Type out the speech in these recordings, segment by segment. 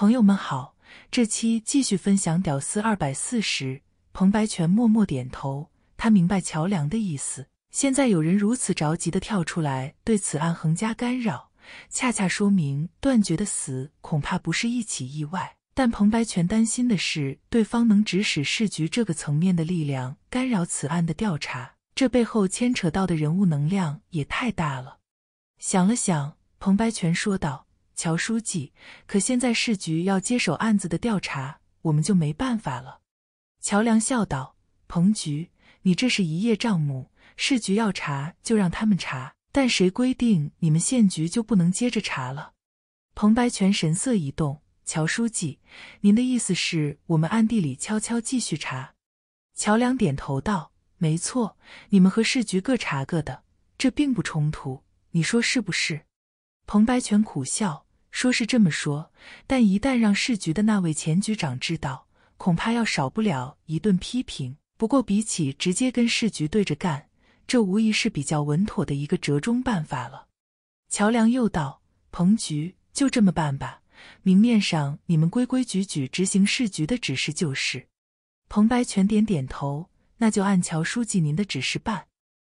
朋友们好，这期继续分享《屌丝二百四十》。彭白泉默默点头，他明白乔梁的意思。现在有人如此着急的跳出来对此案横加干扰，恰恰说明段觉的死恐怕不是一起意外。但彭白泉担心的是，对方能指使市局这个层面的力量干扰此案的调查，这背后牵扯到的人物能量也太大了。想了想，彭白泉说道。乔书记，可现在市局要接手案子的调查，我们就没办法了。乔梁笑道：“彭局，你这是一叶障目。市局要查就让他们查，但谁规定你们县局就不能接着查了？”彭白泉神色一动：“乔书记，您的意思是我们暗地里悄悄继续查？”乔梁点头道：“没错，你们和市局各查各的，这并不冲突。你说是不是？”彭白泉苦笑。说是这么说，但一旦让市局的那位前局长知道，恐怕要少不了一顿批评。不过，比起直接跟市局对着干，这无疑是比较稳妥的一个折中办法了。乔梁又道：“彭局，就这么办吧，明面上你们规规矩矩执行市局的指示就是。”彭白泉点点头：“那就按乔书记您的指示办。”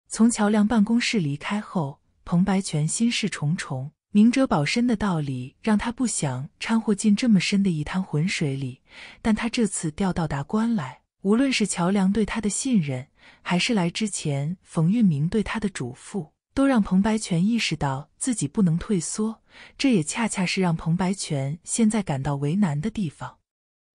从乔梁办公室离开后，彭白泉心事重重。明哲保身的道理让他不想掺和进这么深的一滩浑水里，但他这次调到达官来，无论是乔梁对他的信任，还是来之前冯运明对他的嘱咐，都让彭白泉意识到自己不能退缩。这也恰恰是让彭白泉现在感到为难的地方。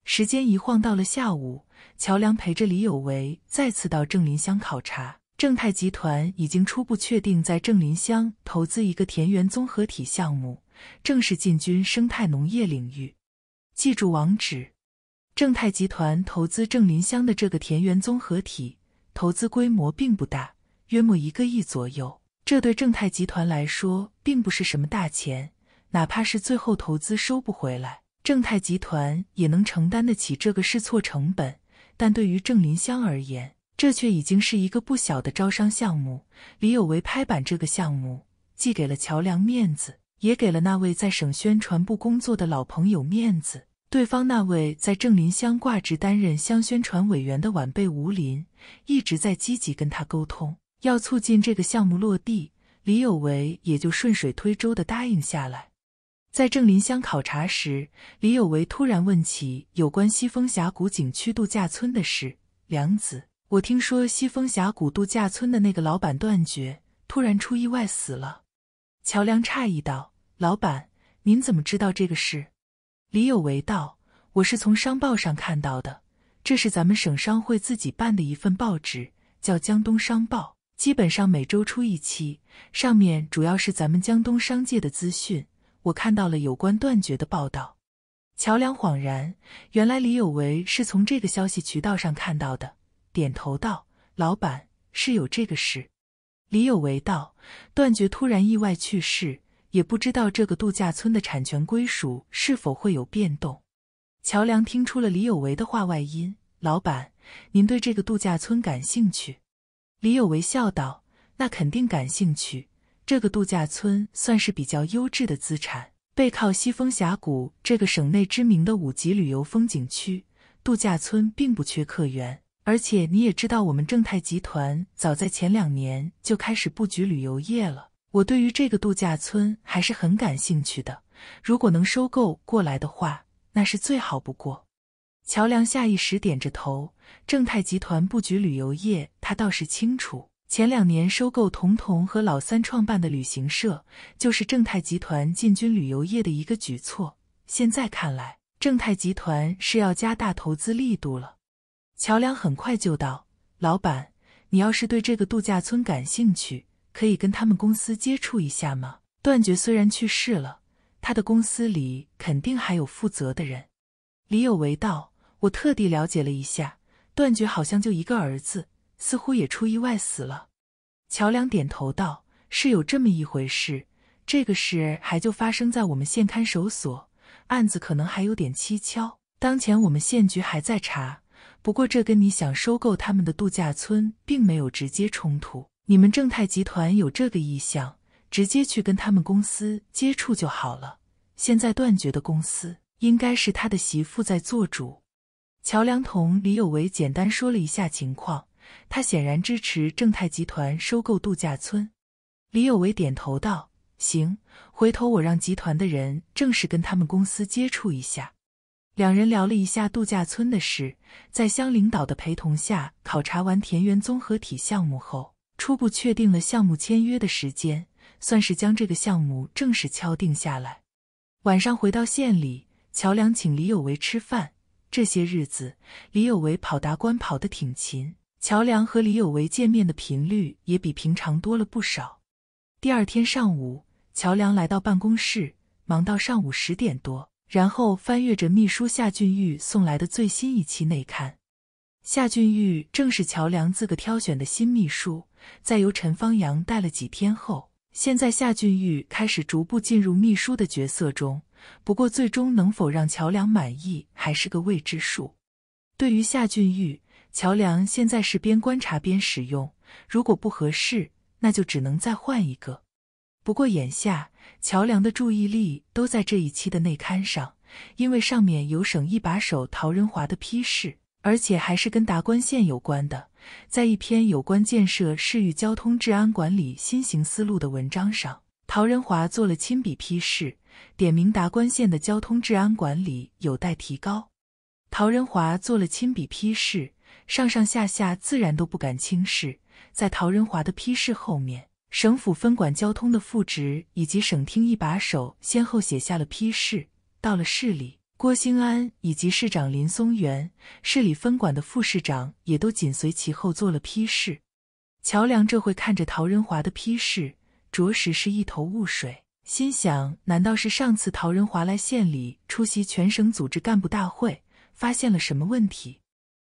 时间一晃到了下午，乔梁陪着李有为再次到正林乡考察。正泰集团已经初步确定在正林乡投资一个田园综合体项目，正式进军生态农业领域。记住网址。正泰集团投资正林乡的这个田园综合体，投资规模并不大，约莫一个亿左右。这对正泰集团来说并不是什么大钱，哪怕是最后投资收不回来，正泰集团也能承担得起这个试错成本。但对于正林乡而言，这却已经是一个不小的招商项目。李有为拍板这个项目，既给了乔梁面子，也给了那位在省宣传部工作的老朋友面子。对方那位在正林乡挂职担任乡宣传委员的晚辈吴林，一直在积极跟他沟通，要促进这个项目落地。李有为也就顺水推舟地答应下来。在正林乡考察时，李有为突然问起有关西峰峡谷景区度假村的事，梁子。我听说西风峡谷度假村的那个老板断绝，突然出意外死了。乔梁诧异道：“老板，您怎么知道这个事？”李有为道：“我是从商报上看到的，这是咱们省商会自己办的一份报纸，叫《江东商报》，基本上每周出一期，上面主要是咱们江东商界的资讯。我看到了有关断绝的报道。”乔梁恍然，原来李有为是从这个消息渠道上看到的。点头道：“老板是有这个事。”李有为道：“断绝突然意外去世，也不知道这个度假村的产权归属是否会有变动。”乔梁听出了李有为的话外音：“老板，您对这个度假村感兴趣？”李有为笑道：“那肯定感兴趣。这个度假村算是比较优质的资产，背靠西风峡谷这个省内知名的五级旅游风景区，度假村并不缺客源。”而且你也知道，我们正泰集团早在前两年就开始布局旅游业了。我对于这个度假村还是很感兴趣的，如果能收购过来的话，那是最好不过。乔梁下意识点着头。正泰集团布局旅游业，他倒是清楚。前两年收购童童和老三创办的旅行社，就是正泰集团进军旅游业的一个举措。现在看来，正泰集团是要加大投资力度了。乔梁很快就到。老板，你要是对这个度假村感兴趣，可以跟他们公司接触一下吗？段绝虽然去世了，他的公司里肯定还有负责的人。李有为道：“我特地了解了一下，段绝好像就一个儿子，似乎也出意外死了。”乔梁点头道：“是有这么一回事。这个事还就发生在我们县看守所，案子可能还有点蹊跷。当前我们县局还在查。”不过这跟你想收购他们的度假村并没有直接冲突。你们正泰集团有这个意向，直接去跟他们公司接触就好了。现在断绝的公司，应该是他的媳妇在做主。乔梁同李有为简单说了一下情况，他显然支持正泰集团收购度假村。李有为点头道：“行，回头我让集团的人正式跟他们公司接触一下。”两人聊了一下度假村的事，在乡领导的陪同下，考察完田园综合体项目后，初步确定了项目签约的时间，算是将这个项目正式敲定下来。晚上回到县里，乔梁请李有为吃饭。这些日子，李有为跑达官跑得挺勤，乔梁和李有为见面的频率也比平常多了不少。第二天上午，乔梁来到办公室，忙到上午十点多。然后翻阅着秘书夏俊玉送来的最新一期内刊。夏俊玉正是乔梁自个挑选的新秘书，在由陈方阳带了几天后，现在夏俊玉开始逐步进入秘书的角色中。不过，最终能否让乔梁满意还是个未知数。对于夏俊玉，乔梁现在是边观察边使用，如果不合适，那就只能再换一个。不过眼下，乔梁的注意力都在这一期的内刊上，因为上面有省一把手陶仁华的批示，而且还是跟达官县有关的。在一篇有关建设市域交通治安管理新型思路的文章上，陶仁华做了亲笔批示，点名达官县的交通治安管理有待提高。陶仁华做了亲笔批示，上上下下自然都不敢轻视。在陶仁华的批示后面。省府分管交通的副职以及省厅一把手先后写下了批示。到了市里，郭兴安以及市长林松元，市里分管的副市长也都紧随其后做了批示。乔梁这会看着陶仁华的批示，着实是一头雾水，心想：难道是上次陶仁华来县里出席全省组织干部大会，发现了什么问题？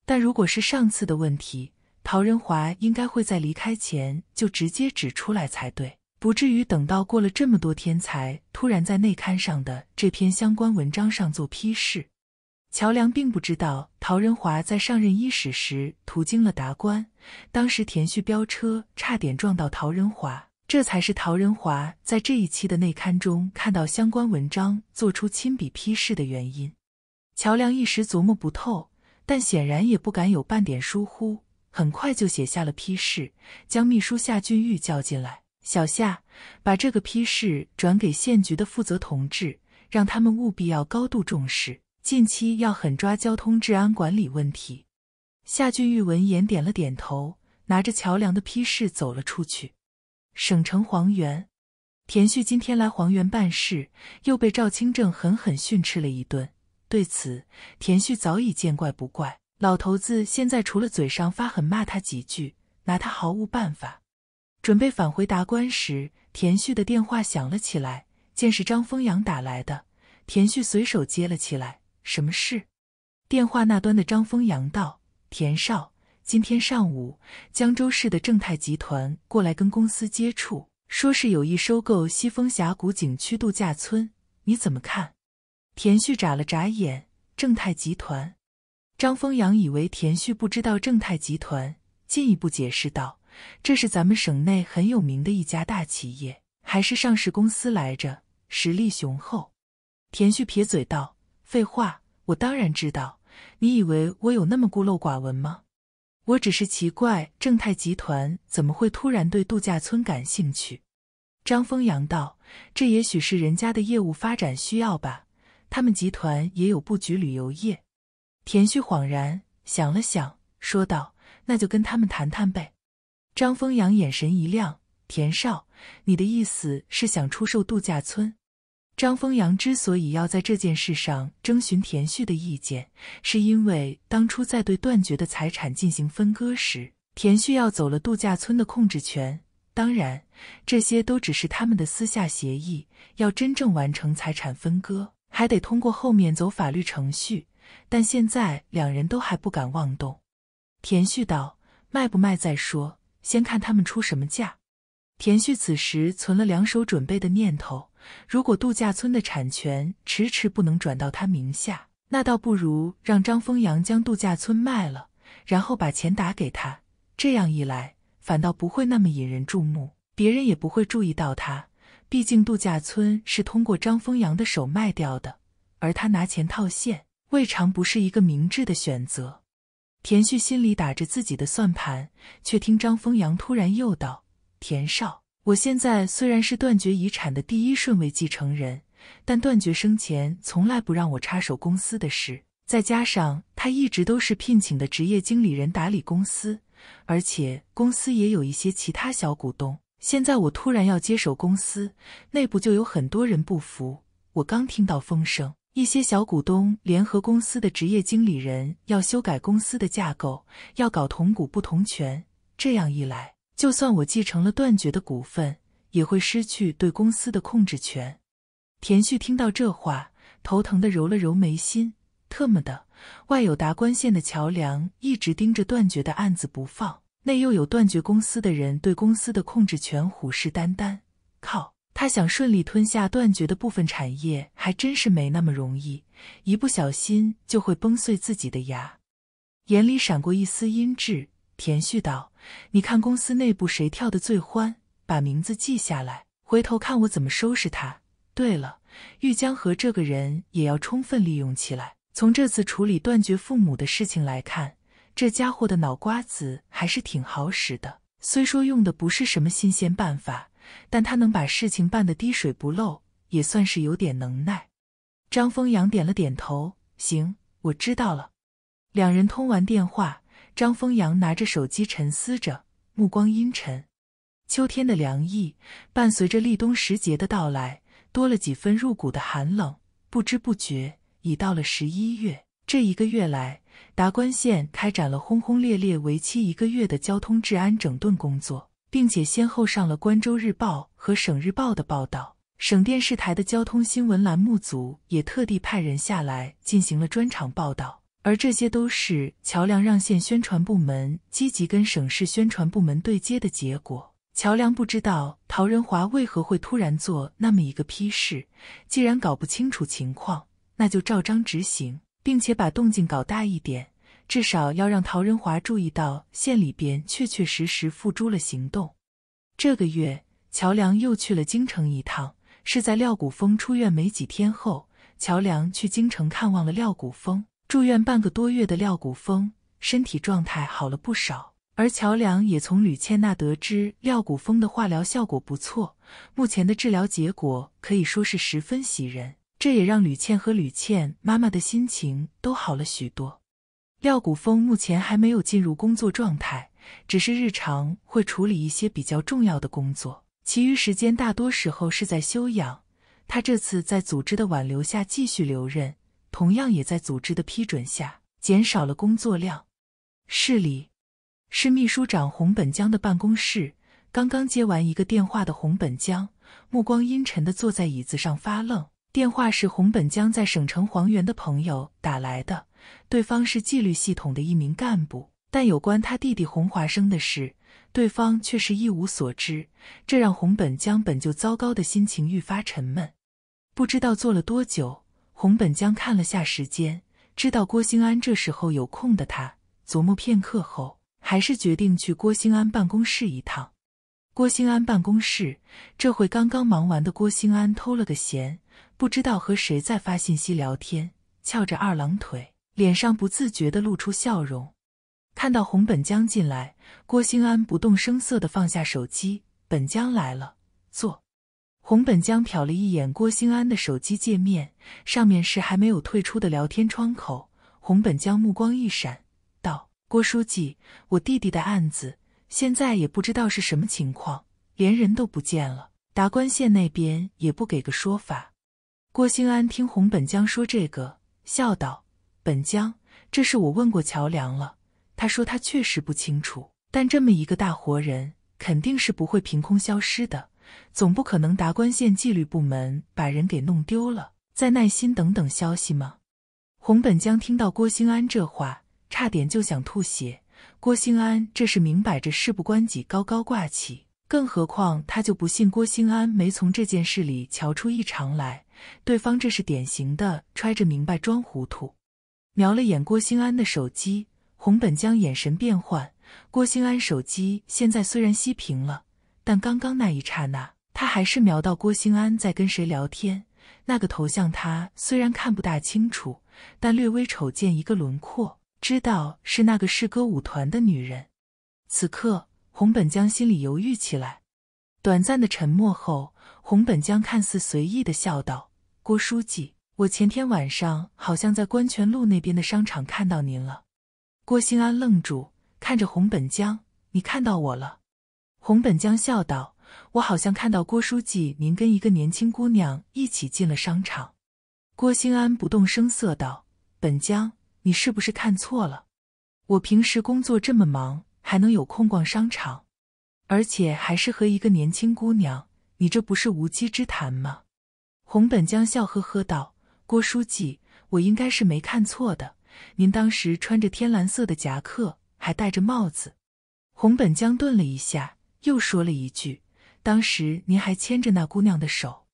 但如果是上次的问题，陶仁华应该会在离开前就直接指出来才对，不至于等到过了这么多天才突然在内刊上的这篇相关文章上做批示。乔梁并不知道陶仁华在上任伊始时途经了达官，当时田旭飙车差点撞到陶仁华，这才是陶仁华在这一期的内刊中看到相关文章做出亲笔批示的原因。乔梁一时琢磨不透，但显然也不敢有半点疏忽。很快就写下了批示，将秘书夏俊玉叫进来。小夏，把这个批示转给县局的负责同志，让他们务必要高度重视，近期要狠抓交通治安管理问题。夏俊玉闻言点了点头，拿着桥梁的批示走了出去。省城黄原，田旭今天来黄原办事，又被赵清正狠狠训斥了一顿。对此，田旭早已见怪不怪。老头子现在除了嘴上发狠骂他几句，拿他毫无办法。准备返回达官时，田旭的电话响了起来，见是张丰阳打来的，田旭随手接了起来：“什么事？”电话那端的张丰阳道：“田少，今天上午江州市的正泰集团过来跟公司接触，说是有意收购西风峡谷景区度假村，你怎么看？”田旭眨了眨眼：“正泰集团。”张丰阳以为田旭不知道正泰集团，进一步解释道：“这是咱们省内很有名的一家大企业，还是上市公司来着，实力雄厚。”田旭撇嘴道：“废话，我当然知道。你以为我有那么孤陋寡闻吗？我只是奇怪，正泰集团怎么会突然对度假村感兴趣？”张丰阳道：“这也许是人家的业务发展需要吧。他们集团也有布局旅游业。”田旭恍然想了想，说道：“那就跟他们谈谈呗。”张丰阳眼神一亮：“田少，你的意思是想出售度假村？”张丰阳之所以要在这件事上征询田旭的意见，是因为当初在对断绝的财产进行分割时，田旭要走了度假村的控制权。当然，这些都只是他们的私下协议，要真正完成财产分割，还得通过后面走法律程序。但现在两人都还不敢妄动。田旭道：“卖不卖再说，先看他们出什么价。”田旭此时存了两手准备的念头：如果度假村的产权迟迟不能转到他名下，那倒不如让张丰阳将度假村卖了，然后把钱打给他。这样一来，反倒不会那么引人注目，别人也不会注意到他。毕竟度假村是通过张丰阳的手卖掉的，而他拿钱套现。未尝不是一个明智的选择。田旭心里打着自己的算盘，却听张丰阳突然又道：“田少，我现在虽然是断绝遗产的第一顺位继承人，但断绝生前从来不让我插手公司的事。再加上他一直都是聘请的职业经理人打理公司，而且公司也有一些其他小股东。现在我突然要接手公司，内部就有很多人不服。我刚听到风声。”一些小股东联合公司的职业经理人要修改公司的架构，要搞同股不同权。这样一来，就算我继承了断绝的股份，也会失去对公司的控制权。田旭听到这话，头疼的揉了揉眉心。特么的，外有达官县的桥梁一直盯着断绝的案子不放，内又有断绝公司的人对公司的控制权虎视眈眈。靠！他想顺利吞下断绝的部分产业，还真是没那么容易，一不小心就会崩碎自己的牙。眼里闪过一丝阴鸷，田旭道：“你看公司内部谁跳得最欢，把名字记下来，回头看我怎么收拾他。对了，玉江河这个人也要充分利用起来。从这次处理断绝父母的事情来看，这家伙的脑瓜子还是挺好使的，虽说用的不是什么新鲜办法。”但他能把事情办得滴水不漏，也算是有点能耐。张丰阳点了点头：“行，我知道了。”两人通完电话，张丰阳拿着手机沉思着，目光阴沉。秋天的凉意伴随着立冬时节的到来，多了几分入骨的寒冷。不知不觉已到了十一月。这一个月来，达官县开展了轰轰烈烈、为期一个月的交通治安整顿工作。并且先后上了《关州日报》和《省日报》的报道，省电视台的交通新闻栏目组也特地派人下来进行了专场报道。而这些都是桥梁让线宣传部门积极跟省市宣传部门对接的结果。桥梁不知道陶仁华为何会突然做那么一个批示，既然搞不清楚情况，那就照章执行，并且把动静搞大一点。至少要让陶仁华注意到县里边确确实实付诸了行动。这个月，乔梁又去了京城一趟，是在廖谷峰出院没几天后，乔梁去京城看望了廖谷峰。住院半个多月的廖谷峰身体状态好了不少，而乔梁也从吕倩那得知廖谷峰的化疗效果不错，目前的治疗结果可以说是十分喜人。这也让吕倩和吕倩妈妈的心情都好了许多。廖古峰目前还没有进入工作状态，只是日常会处理一些比较重要的工作，其余时间大多时候是在休养。他这次在组织的挽留下继续留任，同样也在组织的批准下减少了工作量。市里，市秘书长洪本江的办公室，刚刚接完一个电话的洪本江，目光阴沉的坐在椅子上发愣。电话是洪本江在省城黄原的朋友打来的。对方是纪律系统的一名干部，但有关他弟弟洪华生的事，对方却是一无所知，这让洪本江本就糟糕的心情愈发沉闷。不知道坐了多久，洪本江看了下时间，知道郭兴安这时候有空的他，琢磨片刻后，还是决定去郭兴安办公室一趟。郭兴安办公室，这会刚刚忙完的郭兴安偷了个闲，不知道和谁在发信息聊天，翘着二郎腿。脸上不自觉的露出笑容，看到洪本江进来，郭兴安不动声色的放下手机。本江来了，坐。洪本江瞟了一眼郭兴安的手机界面，上面是还没有退出的聊天窗口。洪本江目光一闪，道：“郭书记，我弟弟的案子现在也不知道是什么情况，连人都不见了，达官县那边也不给个说法。”郭兴安听洪本江说这个，笑道。本江，这事我问过乔梁了，他说他确实不清楚，但这么一个大活人肯定是不会凭空消失的，总不可能达官县纪律部门把人给弄丢了，再耐心等等消息吗？洪本江听到郭兴安这话，差点就想吐血。郭兴安这是明摆着事不关己高高挂起，更何况他就不信郭兴安没从这件事里瞧出异常来，对方这是典型的揣着明白装糊涂。瞄了眼郭兴安的手机，洪本江眼神变幻。郭兴安手机现在虽然熄屏了，但刚刚那一刹那，他还是瞄到郭兴安在跟谁聊天。那个头像他虽然看不大清楚，但略微瞅见一个轮廓，知道是那个市歌舞团的女人。此刻，洪本江心里犹豫起来。短暂的沉默后，洪本江看似随意的笑道：“郭书记。”我前天晚上好像在观泉路那边的商场看到您了，郭兴安愣住，看着洪本江：“你看到我了？”洪本江笑道：“我好像看到郭书记您跟一个年轻姑娘一起进了商场。”郭兴安不动声色道：“本江，你是不是看错了？我平时工作这么忙，还能有空逛商场，而且还是和一个年轻姑娘，你这不是无稽之谈吗？”洪本江笑呵呵道。郭书记，我应该是没看错的。您当时穿着天蓝色的夹克，还戴着帽子。洪本江顿了一下，又说了一句：“当时您还牵着那姑娘的手。”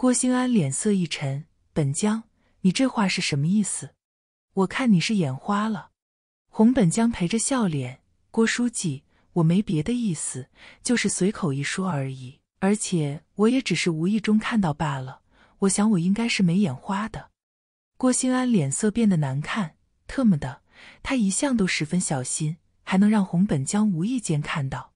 郭兴安脸色一沉：“本江，你这话是什么意思？我看你是眼花了。”洪本江陪着笑脸：“郭书记，我没别的意思，就是随口一说而已。而且我也只是无意中看到罢了。”我想，我应该是没眼花的。郭新安脸色变得难看。特么的，他一向都十分小心，还能让洪本江无意间看到？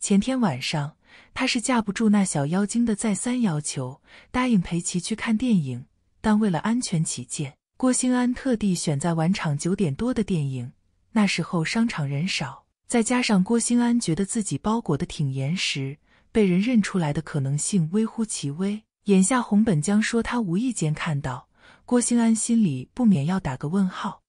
前天晚上，他是架不住那小妖精的再三要求，答应陪其去看电影。但为了安全起见，郭新安特地选在晚场九点多的电影。那时候商场人少，再加上郭新安觉得自己包裹的挺严实，被人认出来的可能性微乎其微。眼下，洪本江说他无意间看到，郭兴安心里不免要打个问号，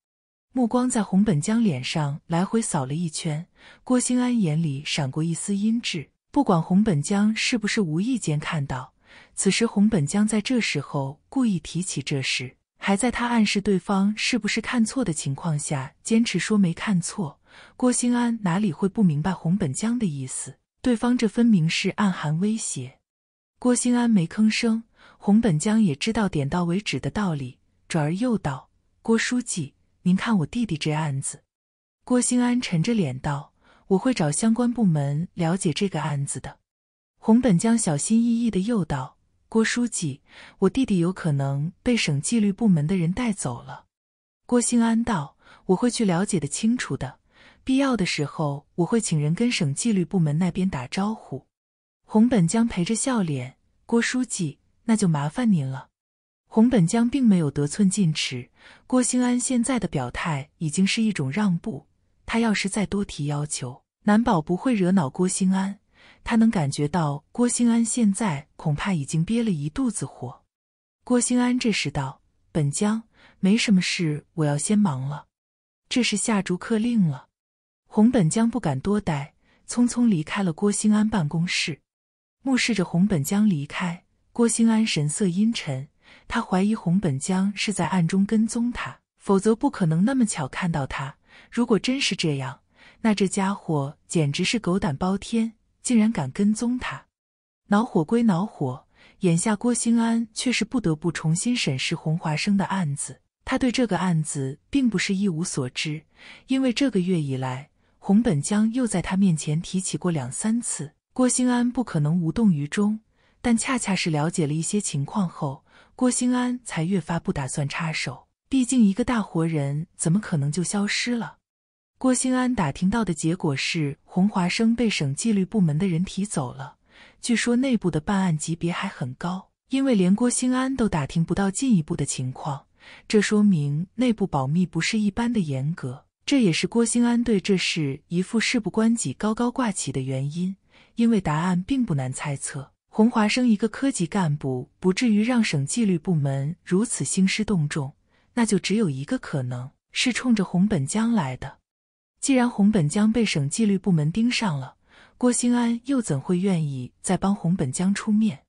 目光在洪本江脸上来回扫了一圈。郭兴安眼里闪过一丝阴鸷。不管洪本江是不是无意间看到，此时洪本江在这时候故意提起这事，还在他暗示对方是不是看错的情况下，坚持说没看错。郭兴安哪里会不明白洪本江的意思？对方这分明是暗含威胁。郭兴安没吭声，洪本江也知道点到为止的道理，转而又道：“郭书记，您看我弟弟这案子。”郭兴安沉着脸道：“我会找相关部门了解这个案子的。”洪本江小心翼翼的又道：“郭书记，我弟弟有可能被省纪律部门的人带走了。”郭兴安道：“我会去了解的清楚的，必要的时候我会请人跟省纪律部门那边打招呼。”洪本江陪着笑脸，郭书记，那就麻烦您了。洪本江并没有得寸进尺，郭兴安现在的表态已经是一种让步，他要是再多提要求，难保不会惹恼郭兴安。他能感觉到郭兴安现在恐怕已经憋了一肚子火。郭兴安这时道：“本江，没什么事，我要先忙了，这是下逐客令了。”洪本江不敢多待，匆匆离开了郭兴安办公室。目视着洪本江离开，郭新安神色阴沉。他怀疑洪本江是在暗中跟踪他，否则不可能那么巧看到他。如果真是这样，那这家伙简直是狗胆包天，竟然敢跟踪他！恼火归恼火，眼下郭新安却是不得不重新审视洪华生的案子。他对这个案子并不是一无所知，因为这个月以来，洪本江又在他面前提起过两三次。郭兴安不可能无动于衷，但恰恰是了解了一些情况后，郭兴安才越发不打算插手。毕竟一个大活人怎么可能就消失了？郭兴安打听到的结果是，洪华生被省纪律部门的人提走了，据说内部的办案级别还很高，因为连郭兴安都打听不到进一步的情况，这说明内部保密不是一般的严格。这也是郭兴安对这事一副事不关己、高高挂起的原因。因为答案并不难猜测，洪华生一个科级干部，不至于让省纪律部门如此兴师动众，那就只有一个可能是冲着洪本江来的。既然洪本江被省纪律部门盯上了，郭兴安又怎会愿意再帮洪本江出面？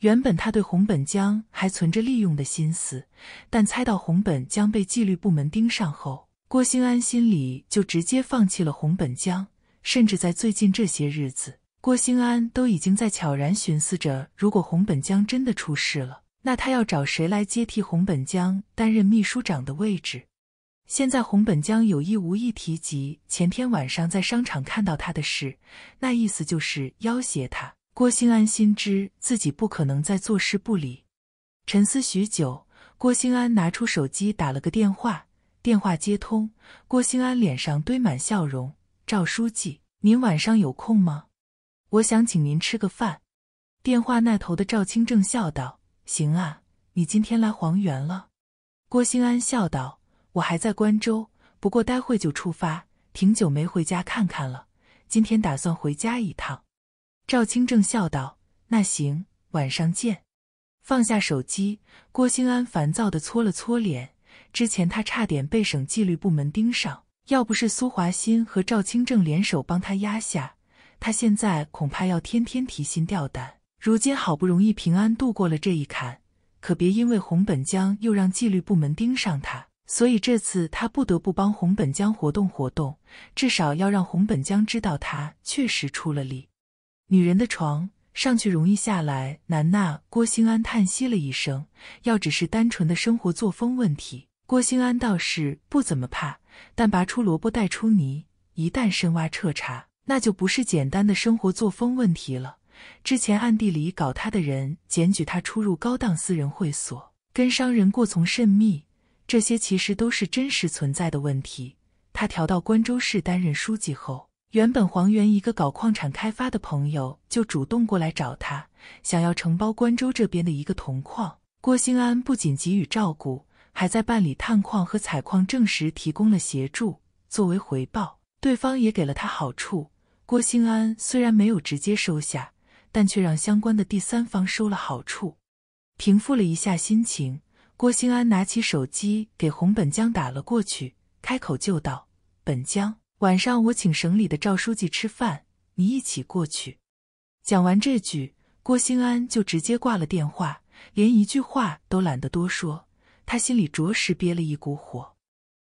原本他对洪本江还存着利用的心思，但猜到洪本江被纪律部门盯上后，郭兴安心里就直接放弃了洪本江，甚至在最近这些日子。郭兴安都已经在悄然寻思着：如果洪本江真的出事了，那他要找谁来接替洪本江担任秘书长的位置？现在洪本江有意无意提及前天晚上在商场看到他的事，那意思就是要挟他。郭兴安心知自己不可能再坐视不理，沉思许久，郭兴安拿出手机打了个电话。电话接通，郭兴安脸上堆满笑容：“赵书记，您晚上有空吗？”我想请您吃个饭。电话那头的赵清正笑道：“行啊，你今天来黄原了？”郭新安笑道：“我还在关州，不过待会就出发。挺久没回家看看了，今天打算回家一趟。”赵清正笑道：“那行，晚上见。”放下手机，郭新安烦躁的搓了搓脸。之前他差点被省纪律部门盯上，要不是苏华新和赵清正联手帮他压下。他现在恐怕要天天提心吊胆。如今好不容易平安度过了这一坎，可别因为洪本江又让纪律部门盯上他。所以这次他不得不帮洪本江活动活动，至少要让洪本江知道他确实出了力。女人的床上去容易下来难。呐。郭兴安叹息了一声，要只是单纯的生活作风问题，郭兴安倒是不怎么怕。但拔出萝卜带出泥，一旦深挖彻查。那就不是简单的生活作风问题了。之前暗地里搞他的人检举他出入高档私人会所，跟商人过从甚密，这些其实都是真实存在的问题。他调到关州市担任书记后，原本黄源一个搞矿产开发的朋友就主动过来找他，想要承包关州这边的一个铜矿。郭兴安不仅给予照顾，还在办理探矿和采矿证时提供了协助。作为回报，对方也给了他好处。郭兴安虽然没有直接收下，但却让相关的第三方收了好处，平复了一下心情。郭兴安拿起手机给洪本江打了过去，开口就道：“本江，晚上我请省里的赵书记吃饭，你一起过去。”讲完这句，郭兴安就直接挂了电话，连一句话都懒得多说。他心里着实憋了一股火。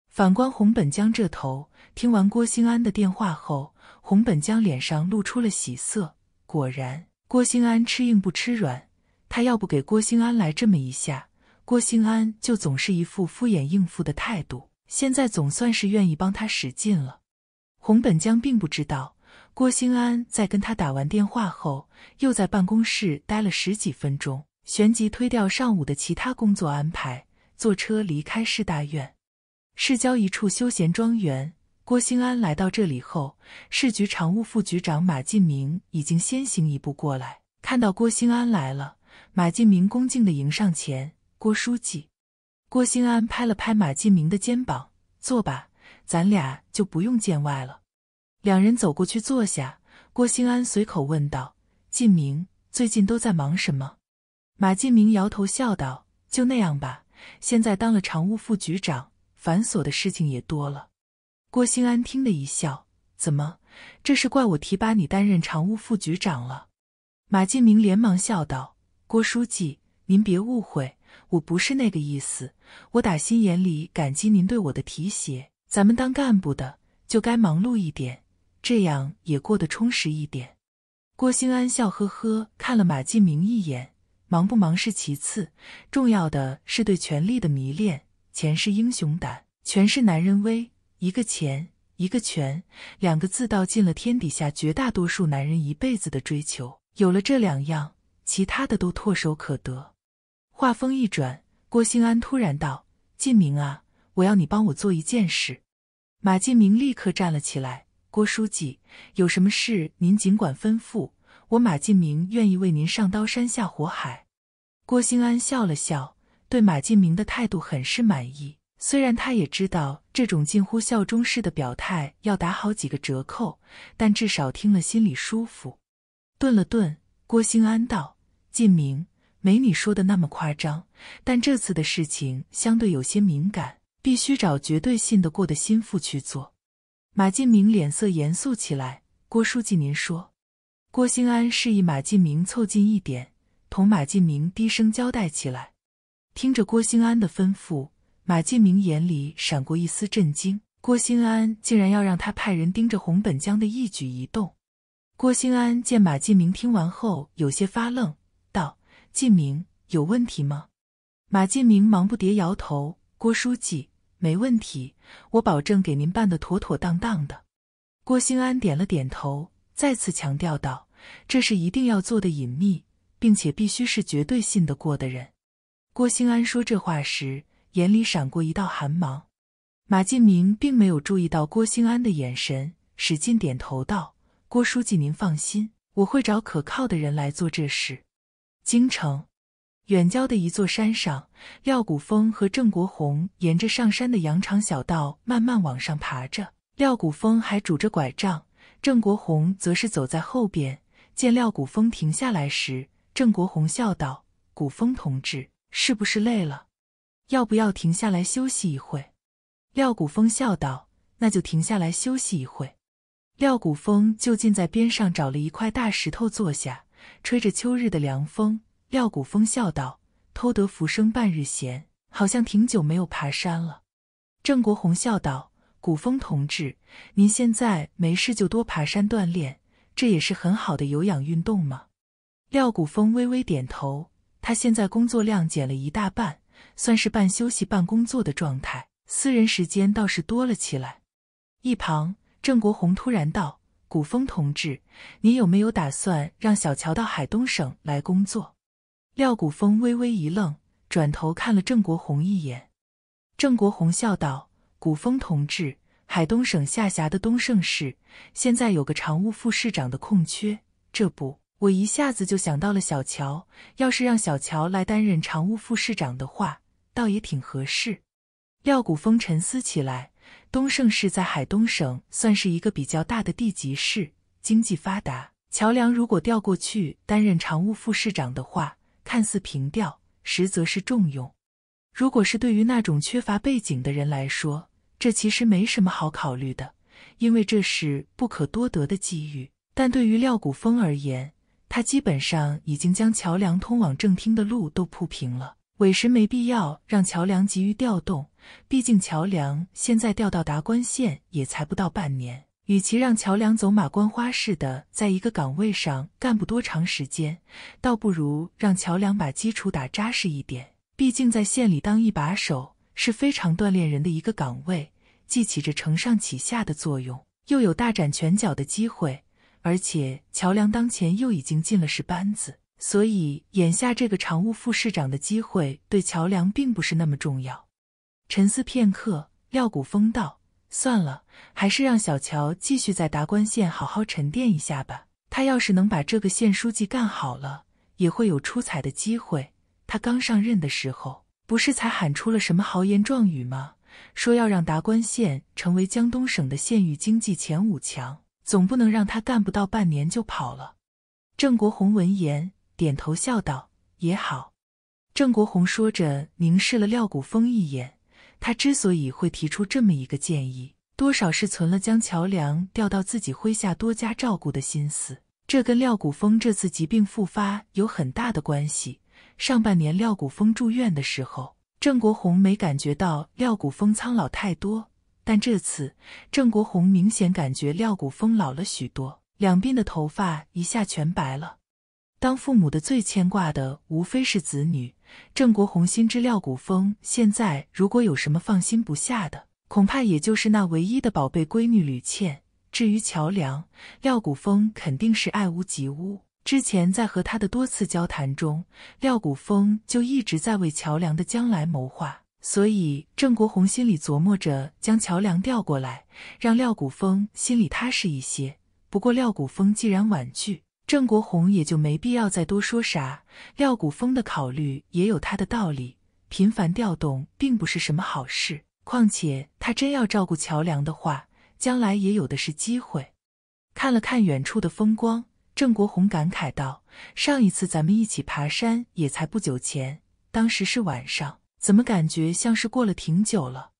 反观洪本江这头，听完郭兴安的电话后。洪本江脸上露出了喜色，果然郭兴安吃硬不吃软，他要不给郭兴安来这么一下，郭兴安就总是一副敷衍应付的态度，现在总算是愿意帮他使劲了。洪本江并不知道，郭兴安在跟他打完电话后，又在办公室待了十几分钟，旋即推掉上午的其他工作安排，坐车离开市大院，市郊一处休闲庄园。郭兴安来到这里后，市局常务副局长马进明已经先行一步过来。看到郭兴安来了，马进明恭敬地迎上前：“郭书记。”郭兴安拍了拍马进明的肩膀：“坐吧，咱俩就不用见外了。”两人走过去坐下。郭兴安随口问道：“进明，最近都在忙什么？”马进明摇头笑道：“就那样吧。现在当了常务副局长，繁琐的事情也多了。”郭兴安听的一笑，怎么，这是怪我提拔你担任常务副局长了？马进明连忙笑道：“郭书记，您别误会，我不是那个意思，我打心眼里感激您对我的提携。咱们当干部的，就该忙碌一点，这样也过得充实一点。”郭兴安笑呵呵看了马进明一眼，忙不忙是其次，重要的是对权力的迷恋。钱是英雄胆，权是男人威。一个钱，一个权，两个字道尽了天底下绝大多数男人一辈子的追求。有了这两样，其他的都唾手可得。话锋一转，郭兴安突然道：“晋明啊，我要你帮我做一件事。”马晋明立刻站了起来：“郭书记，有什么事您尽管吩咐，我马晋明愿意为您上刀山下火海。”郭兴安笑了笑，对马晋明的态度很是满意。虽然他也知道这种近乎效忠式的表态要打好几个折扣，但至少听了心里舒服。顿了顿，郭兴安道：“晋明，没你说的那么夸张，但这次的事情相对有些敏感，必须找绝对信得过的心腹去做。”马晋明脸色严肃起来：“郭书记，您说。”郭兴安示意马晋明凑近一点，同马晋明低声交代起来。听着郭兴安的吩咐。马进明眼里闪过一丝震惊，郭兴安竟然要让他派人盯着洪本江的一举一动。郭兴安见马进明听完后有些发愣，道：“进明，有问题吗？”马进明忙不迭摇头：“郭书记，没问题，我保证给您办的妥妥当当的。”郭兴安点了点头，再次强调道：“这是一定要做的隐秘，并且必须是绝对信得过的人。”郭兴安说这话时。眼里闪过一道寒芒，马进明并没有注意到郭兴安的眼神，使劲点头道：“郭书记，您放心，我会找可靠的人来做这事。”京城远郊的一座山上，廖古峰和郑国红沿着上山的羊肠小道慢慢往上爬着。廖古峰还拄着拐杖，郑国红则是走在后边。见廖古峰停下来时，郑国红笑道：“古峰同志，是不是累了？”要不要停下来休息一会？廖谷风笑道：“那就停下来休息一会。”廖谷风就近在边上找了一块大石头坐下，吹着秋日的凉风。廖谷风笑道：“偷得浮生半日闲，好像挺久没有爬山了。”郑国红笑道：“谷风同志，您现在没事就多爬山锻炼，这也是很好的有氧运动嘛。”廖谷风微微点头。他现在工作量减了一大半。算是半休息半工作的状态，私人时间倒是多了起来。一旁，郑国红突然道：“古风同志，你有没有打算让小乔到海东省来工作？”廖古风微微一愣，转头看了郑国红一眼。郑国红笑道：“古风同志，海东省下辖的东胜市现在有个常务副市长的空缺，这不。”我一下子就想到了小乔，要是让小乔来担任常务副市长的话，倒也挺合适。廖谷风沉思起来，东胜市在海东省算是一个比较大的地级市，经济发达。乔梁如果调过去担任常务副市长的话，看似平调，实则是重用。如果是对于那种缺乏背景的人来说，这其实没什么好考虑的，因为这是不可多得的机遇。但对于廖谷风而言，他基本上已经将桥梁通往正厅的路都铺平了，委实没必要让桥梁急于调动。毕竟桥梁现在调到达官县也才不到半年，与其让桥梁走马观花似的在一个岗位上干不多长时间，倒不如让桥梁把基础打扎实一点。毕竟在县里当一把手是非常锻炼人的一个岗位，既起着承上启下的作用，又有大展拳脚的机会。而且乔梁当前又已经进了市班子，所以眼下这个常务副市长的机会对乔梁并不是那么重要。沉思片刻，廖谷峰道：“算了，还是让小乔继续在达官县好好沉淀一下吧。他要是能把这个县书记干好了，也会有出彩的机会。他刚上任的时候，不是才喊出了什么豪言壮语吗？说要让达官县成为江东省的县域经济前五强。”总不能让他干不到半年就跑了。郑国红闻言，点头笑道：“也好。”郑国红说着，凝视了廖谷峰一眼。他之所以会提出这么一个建议，多少是存了将乔梁调到自己麾下多加照顾的心思。这跟廖谷峰这次疾病复发有很大的关系。上半年廖谷峰住院的时候，郑国红没感觉到廖谷峰苍老太多。但这次，郑国红明显感觉廖古风老了许多，两鬓的头发一下全白了。当父母的最牵挂的无非是子女，郑国红心知廖古风现在如果有什么放心不下的，恐怕也就是那唯一的宝贝闺女吕倩。至于乔梁，廖古风肯定是爱屋及乌。之前在和他的多次交谈中，廖古风就一直在为乔梁的将来谋划。所以，郑国红心里琢磨着，将乔梁调过来，让廖谷风心里踏实一些。不过，廖谷风既然婉拒，郑国红也就没必要再多说啥。廖谷风的考虑也有他的道理，频繁调动并不是什么好事。况且，他真要照顾乔梁的话，将来也有的是机会。看了看远处的风光，郑国红感慨道：“上一次咱们一起爬山，也才不久前，当时是晚上。”怎么感觉像是过了挺久了？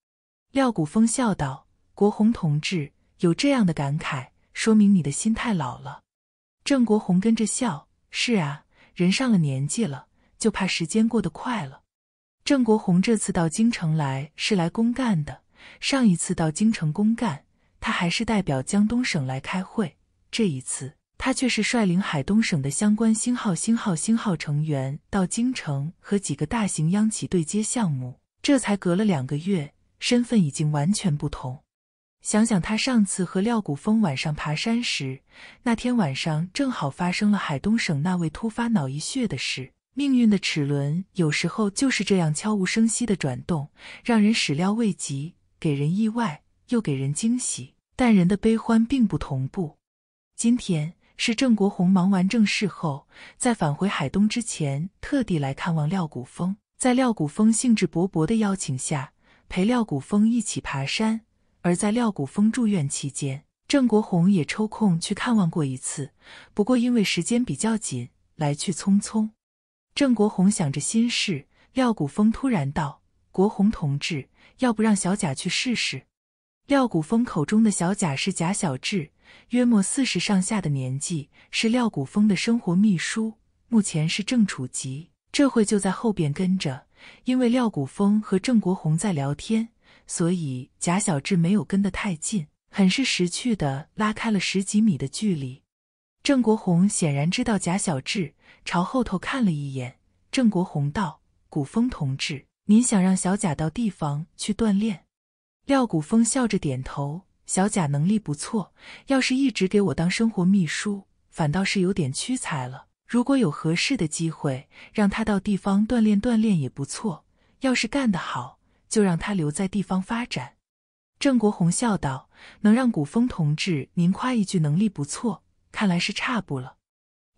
廖谷风笑道：“国红同志有这样的感慨，说明你的心太老了。”郑国红跟着笑：“是啊，人上了年纪了，就怕时间过得快了。”郑国红这次到京城来是来公干的，上一次到京城公干，他还是代表江东省来开会，这一次。他却是率领海东省的相关星号星号星号成员到京城和几个大型央企对接项目，这才隔了两个月，身份已经完全不同。想想他上次和廖谷峰晚上爬山时，那天晚上正好发生了海东省那位突发脑溢血的事。命运的齿轮有时候就是这样悄无声息的转动，让人始料未及，给人意外又给人惊喜。但人的悲欢并不同步，今天。是郑国鸿忙完正事后，在返回海东之前，特地来看望廖谷峰。在廖谷峰兴致勃勃的邀请下，陪廖谷峰一起爬山。而在廖谷峰住院期间，郑国鸿也抽空去看望过一次，不过因为时间比较紧，来去匆匆。郑国鸿想着心事，廖谷峰突然道：“国鸿同志，要不让小贾去试试？”廖谷峰口中的小贾是贾小志。约莫四十上下的年纪，是廖古风的生活秘书，目前是正处级。这会就在后边跟着，因为廖古风和郑国红在聊天，所以贾小志没有跟得太近，很是识趣的拉开了十几米的距离。郑国红显然知道贾小志，朝后头看了一眼。郑国红道：“古风同志，您想让小贾到地方去锻炼？”廖古风笑着点头。小贾能力不错，要是一直给我当生活秘书，反倒是有点屈才了。如果有合适的机会，让他到地方锻炼锻炼也不错。要是干得好，就让他留在地方发展。”郑国红笑道，“能让古风同志您夸一句能力不错，看来是差不了。”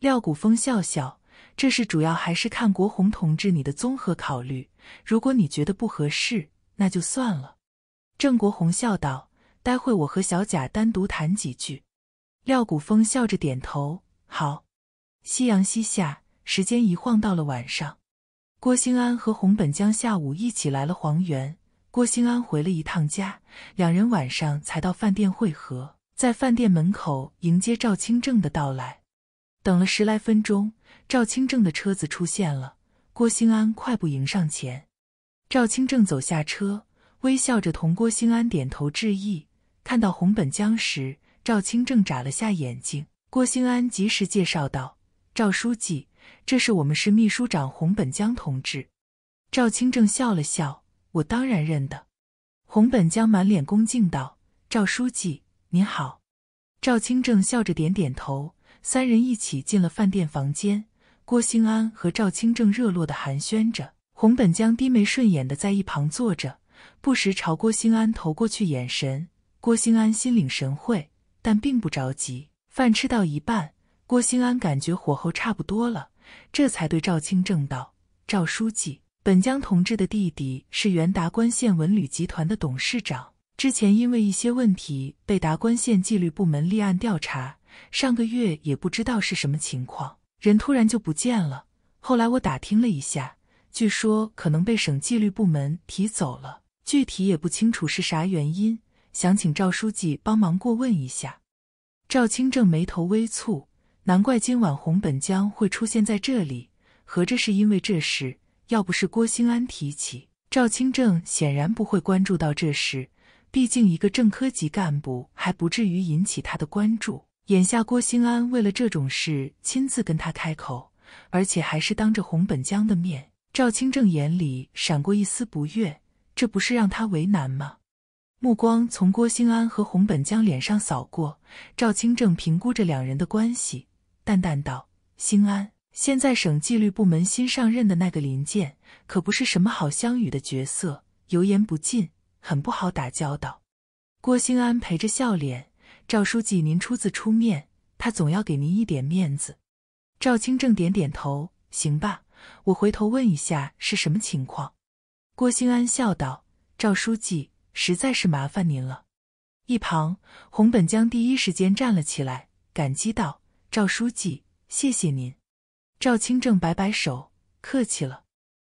廖古风笑笑：“这事主要还是看国红同志你的综合考虑，如果你觉得不合适，那就算了。”郑国红笑道。待会我和小贾单独谈几句。廖古风笑着点头：“好。”夕阳西下，时间一晃到了晚上。郭兴安和洪本江下午一起来了黄原。郭兴安回了一趟家，两人晚上才到饭店会合，在饭店门口迎接赵清正的到来。等了十来分钟，赵清正的车子出现了。郭兴安快步迎上前，赵清正走下车，微笑着同郭兴安点头致意。看到洪本江时，赵清正眨了下眼睛。郭兴安及时介绍道：“赵书记，这是我们市秘书长洪本江同志。”赵清正笑了笑：“我当然认得。”洪本江满脸恭敬道：“赵书记，您好。”赵清正笑着点点头。三人一起进了饭店房间。郭兴安和赵清正热络的寒暄着，洪本江低眉顺眼的在一旁坐着，不时朝郭兴安投过去眼神。郭兴安心领神会，但并不着急。饭吃到一半，郭兴安感觉火候差不多了，这才对赵清正道：“赵书记，本江同志的弟弟是原达官县文旅集团的董事长，之前因为一些问题被达官县纪律部门立案调查，上个月也不知道是什么情况，人突然就不见了。后来我打听了一下，据说可能被省纪律部门提走了，具体也不清楚是啥原因。”想请赵书记帮忙过问一下。赵清正眉头微蹙，难怪今晚洪本江会出现在这里，合着是因为这事。要不是郭兴安提起，赵清正显然不会关注到这事。毕竟一个正科级干部还不至于引起他的关注。眼下郭兴安为了这种事亲自跟他开口，而且还是当着洪本江的面，赵清正眼里闪过一丝不悦。这不是让他为难吗？目光从郭兴安和洪本江脸上扫过，赵清正评估着两人的关系，淡淡道：“兴安，现在省纪律部门新上任的那个林健，可不是什么好相与的角色，油盐不进，很不好打交道。”郭兴安陪着笑脸：“赵书记，您初次出面，他总要给您一点面子。”赵清正点点头：“行吧，我回头问一下是什么情况。”郭兴安笑道：“赵书记。”实在是麻烦您了，一旁，洪本江第一时间站了起来，感激道：“赵书记，谢谢您。”赵清正摆摆手，客气了。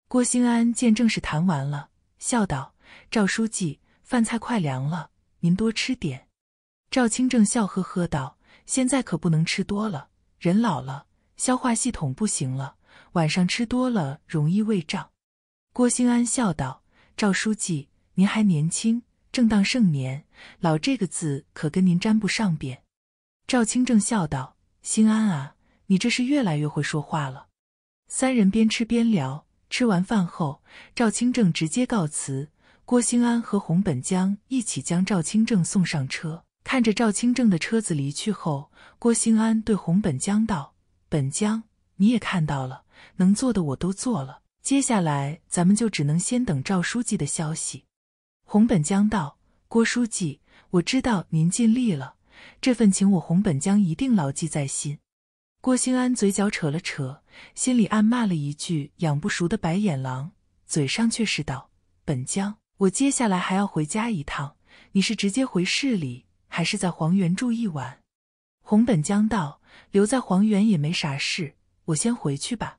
郭兴安见正事谈完了，笑道：“赵书记，饭菜快凉了，您多吃点。”赵清正笑呵呵道：“现在可不能吃多了，人老了，消化系统不行了，晚上吃多了容易胃胀。”郭兴安笑道：“赵书记。”您还年轻，正当盛年，老这个字可跟您沾不上边。”赵清正笑道，“兴安啊，你这是越来越会说话了。”三人边吃边聊。吃完饭后，赵清正直接告辞。郭兴安和洪本江一起将赵清正送上车。看着赵清正的车子离去后，郭兴安对洪本江道：“本江，你也看到了，能做的我都做了，接下来咱们就只能先等赵书记的消息。”洪本江道：“郭书记，我知道您尽力了，这份情我洪本江一定牢记在心。”郭兴安嘴角扯了扯，心里暗骂了一句养不熟的白眼狼，嘴上却是道：“本江，我接下来还要回家一趟，你是直接回市里，还是在黄原住一晚？”洪本江道：“留在黄原也没啥事，我先回去吧。”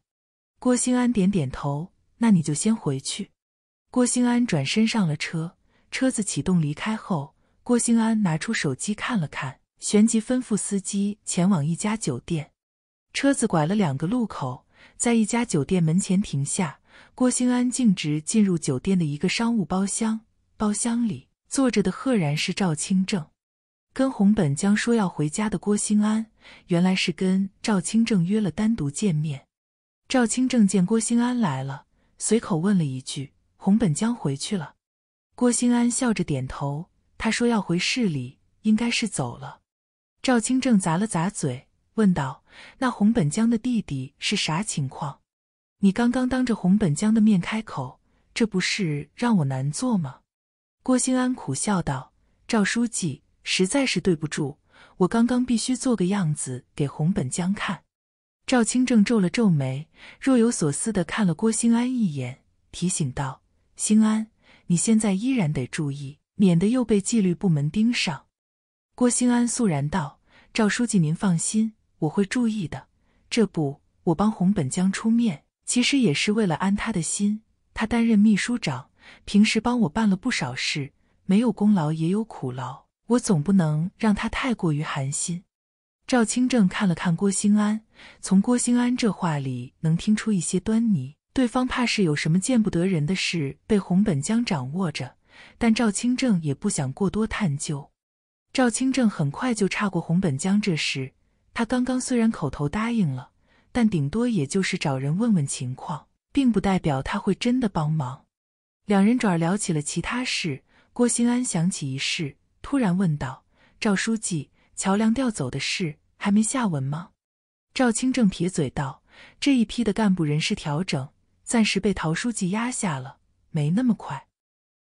郭兴安点点头：“那你就先回去。”郭兴安转身上了车，车子启动离开后，郭兴安拿出手机看了看，旋即吩咐司机前往一家酒店。车子拐了两个路口，在一家酒店门前停下。郭兴安径直进入酒店的一个商务包厢，包厢里坐着的赫然是赵清正。跟洪本江说要回家的郭兴安，原来是跟赵清正约了单独见面。赵清正见郭兴安来了，随口问了一句。洪本江回去了，郭兴安笑着点头。他说要回市里，应该是走了。赵清正咂了咂嘴，问道：“那洪本江的弟弟是啥情况？你刚刚当着洪本江的面开口，这不是让我难做吗？”郭兴安苦笑道：“赵书记，实在是对不住，我刚刚必须做个样子给洪本江看。”赵清正皱了皱眉，若有所思的看了郭兴安一眼，提醒道。兴安，你现在依然得注意，免得又被纪律部门盯上。郭兴安肃然道：“赵书记，您放心，我会注意的。这不，我帮洪本江出面，其实也是为了安他的心。他担任秘书长，平时帮我办了不少事，没有功劳也有苦劳，我总不能让他太过于寒心。”赵清正看了看郭兴安，从郭兴安这话里能听出一些端倪。对方怕是有什么见不得人的事被洪本江掌握着，但赵清正也不想过多探究。赵清正很快就岔过洪本江这事，他刚刚虽然口头答应了，但顶多也就是找人问问情况，并不代表他会真的帮忙。两人转而聊起了其他事，郭新安想起一事，突然问道：“赵书记，桥梁调走的事还没下文吗？”赵清正撇嘴道：“这一批的干部人事调整。”暂时被陶书记压下了，没那么快。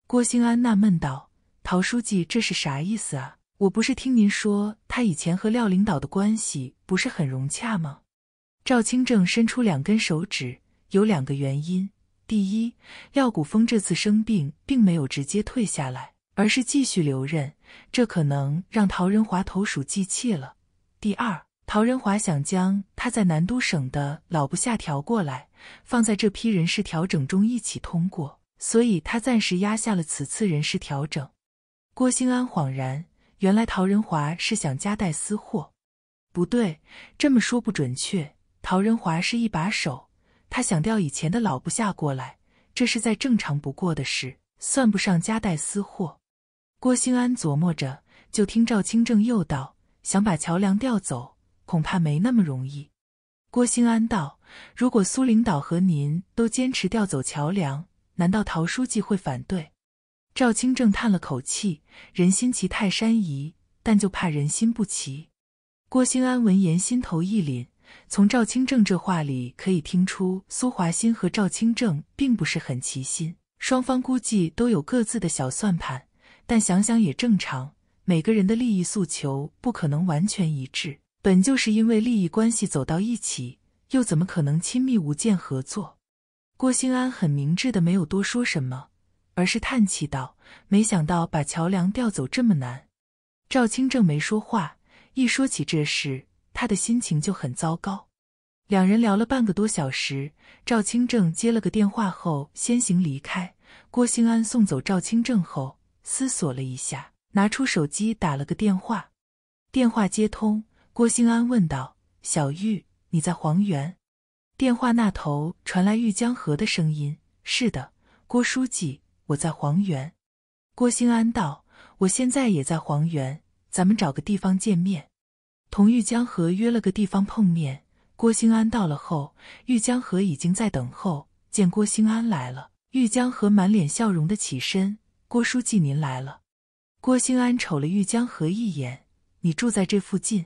郭兴安纳闷道：“陶书记这是啥意思啊？我不是听您说他以前和廖领导的关系不是很融洽吗？”赵清正伸出两根手指：“有两个原因。第一，廖古峰这次生病，并没有直接退下来，而是继续留任，这可能让陶仁华投鼠忌器了。第二。”陶仁华想将他在南都省的老部下调过来，放在这批人事调整中一起通过，所以他暂时压下了此次人事调整。郭兴安恍然，原来陶仁华是想夹带私货。不对，这么说不准确。陶仁华是一把手，他想调以前的老部下过来，这是再正常不过的事，算不上夹带私货。郭兴安琢磨着，就听赵清正又道：“想把乔梁调走。”恐怕没那么容易。”郭兴安道：“如果苏领导和您都坚持调走桥梁，难道陶书记会反对？”赵清正叹了口气：“人心齐泰山移，但就怕人心不齐。”郭兴安闻言心头一凛，从赵清正这话里可以听出，苏华新和赵清正并不是很齐心，双方估计都有各自的小算盘。但想想也正常，每个人的利益诉求不可能完全一致。本就是因为利益关系走到一起，又怎么可能亲密无间合作？郭兴安很明智的没有多说什么，而是叹气道：“没想到把乔梁调走这么难。”赵清正没说话，一说起这事，他的心情就很糟糕。两人聊了半个多小时，赵清正接了个电话后先行离开。郭兴安送走赵清正后，思索了一下，拿出手机打了个电话，电话接通。郭兴安问道：“小玉，你在黄原？”电话那头传来玉江河的声音：“是的，郭书记，我在黄原。”郭兴安道：“我现在也在黄原，咱们找个地方见面。”同玉江河约了个地方碰面。郭兴安到了后，玉江河已经在等候。见郭兴安来了，玉江河满脸笑容的起身：“郭书记，您来了。”郭兴安瞅了玉江河一眼：“你住在这附近？”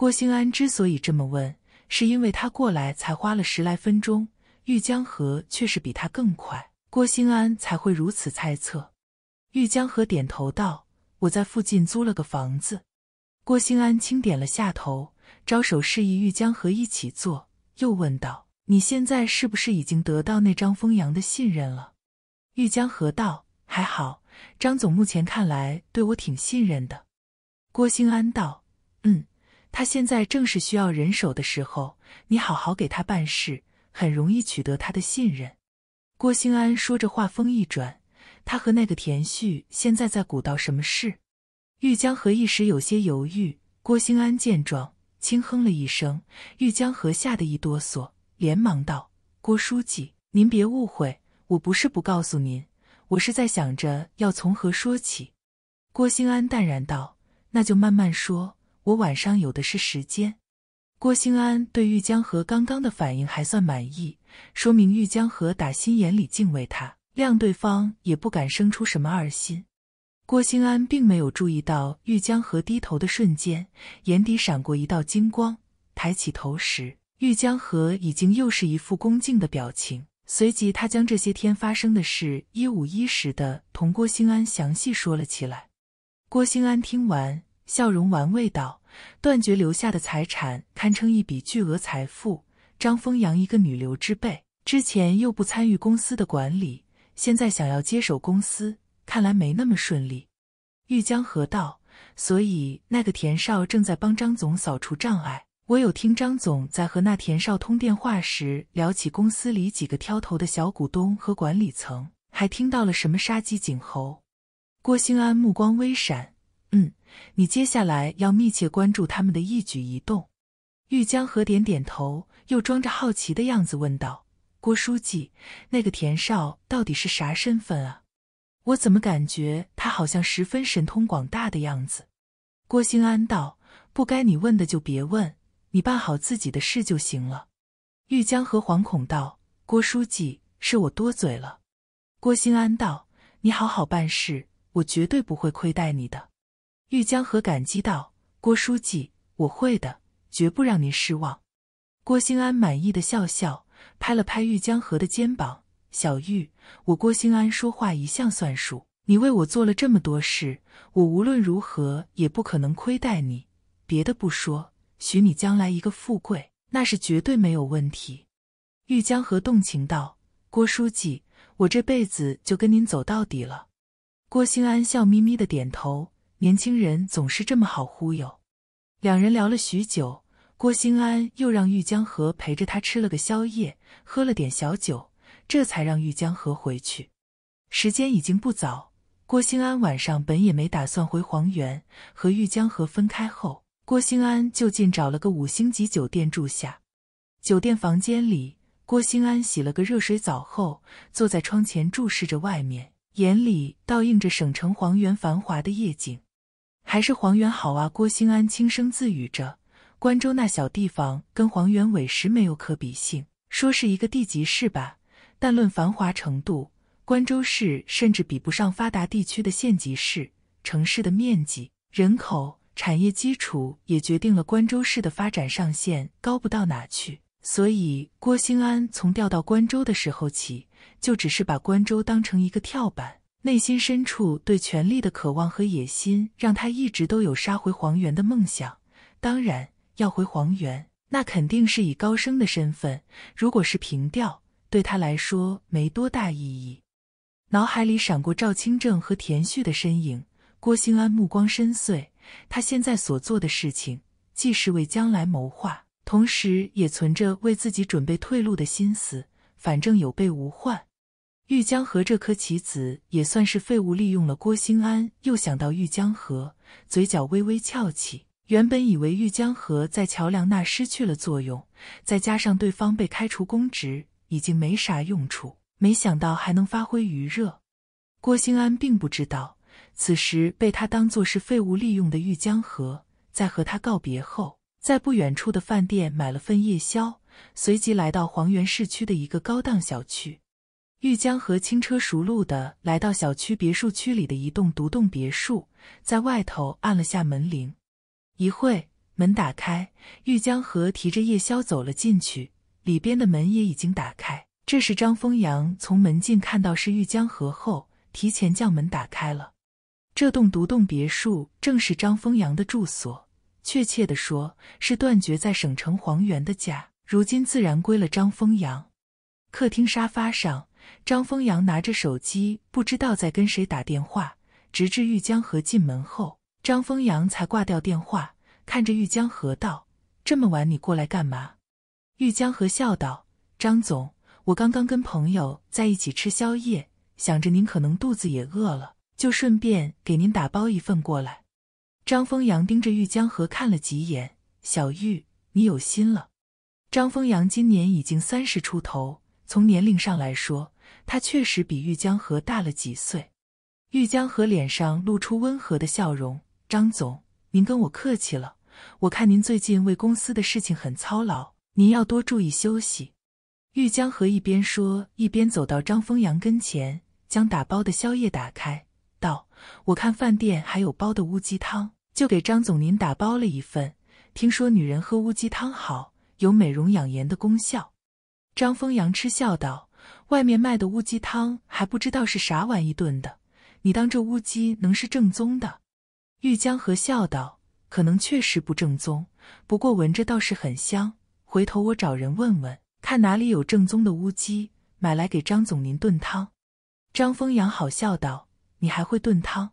郭兴安之所以这么问，是因为他过来才花了十来分钟，玉江河却是比他更快，郭兴安才会如此猜测。玉江河点头道：“我在附近租了个房子。”郭兴安轻点了下头，招手示意玉江河一起坐，又问道：“你现在是不是已经得到那张风阳的信任了？”玉江河道：“还好，张总目前看来对我挺信任的。”郭兴安道：“嗯。”他现在正是需要人手的时候，你好好给他办事，很容易取得他的信任。”郭兴安说着，话锋一转：“他和那个田旭现在在鼓捣什么事？”玉江河一时有些犹豫。郭兴安见状，轻哼了一声。玉江河吓得一哆嗦，连忙道：“郭书记，您别误会，我不是不告诉您，我是在想着要从何说起。”郭兴安淡然道：“那就慢慢说。”我晚上有的是时间。郭兴安对玉江河刚刚的反应还算满意，说明玉江河打心眼里敬畏他，谅对方也不敢生出什么二心。郭兴安并没有注意到玉江河低头的瞬间，眼底闪过一道精光。抬起头时，玉江河已经又是一副恭敬的表情。随即，他将这些天发生的事一五一十的同郭兴安详细说了起来。郭兴安听完。笑容玩味道，断绝留下的财产堪称一笔巨额财富。张丰阳一个女流之辈，之前又不参与公司的管理，现在想要接手公司，看来没那么顺利。玉江河道，所以那个田少正在帮张总扫除障碍。我有听张总在和那田少通电话时聊起公司里几个挑头的小股东和管理层，还听到了什么杀鸡儆猴。郭兴安目光微闪。你接下来要密切关注他们的一举一动。玉江河点点头，又装着好奇的样子问道：“郭书记，那个田少到底是啥身份啊？我怎么感觉他好像十分神通广大的样子？”郭兴安道：“不该你问的就别问，你办好自己的事就行了。”玉江河惶恐道：“郭书记，是我多嘴了。”郭兴安道：“你好好办事，我绝对不会亏待你的。”玉江河感激道：“郭书记，我会的，绝不让您失望。”郭兴安满意的笑笑，拍了拍玉江河的肩膀：“小玉，我郭兴安说话一向算数，你为我做了这么多事，我无论如何也不可能亏待你。别的不说，许你将来一个富贵，那是绝对没有问题。”玉江河动情道：“郭书记，我这辈子就跟您走到底了。”郭兴安笑眯眯的点头。年轻人总是这么好忽悠。两人聊了许久，郭兴安又让玉江河陪着他吃了个宵夜，喝了点小酒，这才让玉江河回去。时间已经不早，郭兴安晚上本也没打算回黄原。和玉江河分开后，郭兴安就近找了个五星级酒店住下。酒店房间里，郭兴安洗了个热水澡后，坐在窗前注视着外面，眼里倒映着省城黄原繁华的夜景。还是黄源好啊！郭兴安轻声自语着。关州那小地方跟黄源委实没有可比性。说是一个地级市吧，但论繁华程度，关州市甚至比不上发达地区的县级市。城市的面积、人口、产业基础也决定了关州市的发展上限高不到哪去。所以，郭兴安从调到关州的时候起，就只是把关州当成一个跳板。内心深处对权力的渴望和野心，让他一直都有杀回黄原的梦想。当然，要回黄原，那肯定是以高升的身份。如果是平调，对他来说没多大意义。脑海里闪过赵清正和田旭的身影。郭兴安目光深邃，他现在所做的事情，既是为将来谋划，同时也存着为自己准备退路的心思。反正有备无患。玉江河这颗棋子也算是废物利用了。郭兴安又想到玉江河，嘴角微微翘起。原本以为玉江河在乔梁那失去了作用，再加上对方被开除公职，已经没啥用处，没想到还能发挥余热。郭兴安并不知道，此时被他当做是废物利用的玉江河，在和他告别后，在不远处的饭店买了份夜宵，随即来到黄原市区的一个高档小区。玉江河轻车熟路的来到小区别墅区里的一栋独栋别墅，在外头按了下门铃，一会门打开，玉江河提着夜宵走了进去，里边的门也已经打开。这时张丰阳从门禁看到是玉江河后，提前将门打开了。这栋独栋别墅正是张丰阳的住所，确切的说，是断绝在省城黄源的家，如今自然归了张丰阳。客厅沙发上。张丰阳拿着手机，不知道在跟谁打电话，直至玉江河进门后，张丰阳才挂掉电话，看着玉江河道：“这么晚你过来干嘛？”玉江河笑道：“张总，我刚刚跟朋友在一起吃宵夜，想着您可能肚子也饿了，就顺便给您打包一份过来。”张丰阳盯着玉江河看了几眼：“小玉，你有心了。”张丰阳今年已经三十出头。从年龄上来说，他确实比玉江河大了几岁。玉江河脸上露出温和的笑容：“张总，您跟我客气了。我看您最近为公司的事情很操劳，您要多注意休息。”玉江河一边说，一边走到张丰阳跟前，将打包的宵夜打开，道：“我看饭店还有煲的乌鸡汤，就给张总您打包了一份。听说女人喝乌鸡汤好，有美容养颜的功效。”张风阳嗤笑道：“外面卖的乌鸡汤还不知道是啥玩意炖的，你当这乌鸡能是正宗的？”玉江河笑道：“可能确实不正宗，不过闻着倒是很香。回头我找人问问，看哪里有正宗的乌鸡，买来给张总您炖汤。”张风阳好笑道：“你还会炖汤？”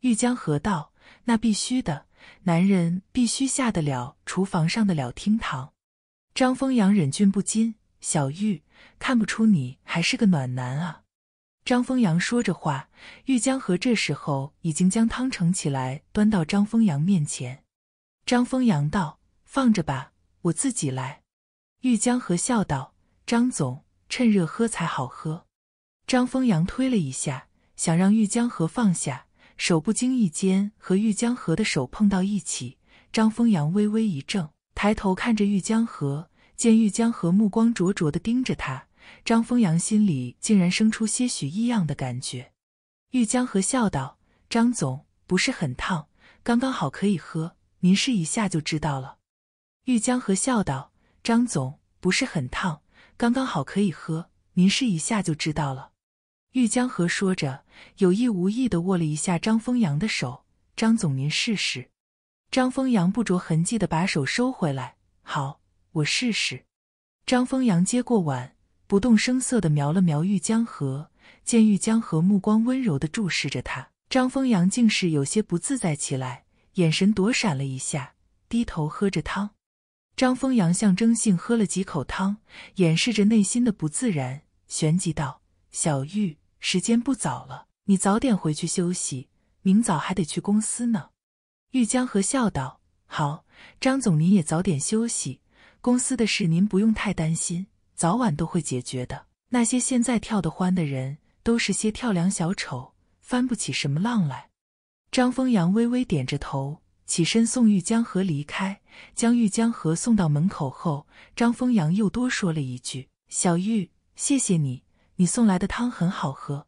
玉江河道：“那必须的，男人必须下得了厨房，上得了厅堂。”张风阳忍俊不禁。小玉，看不出你还是个暖男啊！张丰阳说着话，玉江河这时候已经将汤盛起来，端到张丰阳面前。张丰阳道：“放着吧，我自己来。”玉江河笑道：“张总，趁热喝才好喝。”张丰阳推了一下，想让玉江河放下手，不经意间和玉江河的手碰到一起。张丰阳微微一怔，抬头看着玉江河。见玉江河目光灼灼地盯着他，张丰阳心里竟然生出些许异样的感觉。玉江河笑道：“张总不是很烫，刚刚好可以喝，您试一下就知道了。”玉江河笑道：“张总不是很烫，刚刚好可以喝，您试一下就知道了。”玉江河说着，有意无意地握了一下张丰阳的手。“张总，您试试。”张丰阳不着痕迹地把手收回来。“好。”我试试。张丰阳接过碗，不动声色地瞄了瞄玉江河，见玉江河目光温柔地注视着他，张丰阳竟是有些不自在起来，眼神躲闪了一下，低头喝着汤。张丰阳象征性喝了几口汤，掩饰着内心的不自然，旋即道：“小玉，时间不早了，你早点回去休息，明早还得去公司呢。”玉江河笑道：“好，张总，您也早点休息。”公司的事您不用太担心，早晚都会解决的。那些现在跳得欢的人，都是些跳梁小丑，翻不起什么浪来。张丰阳微微点着头，起身送玉江河离开。将玉江河送到门口后，张丰阳又多说了一句：“小玉，谢谢你，你送来的汤很好喝。”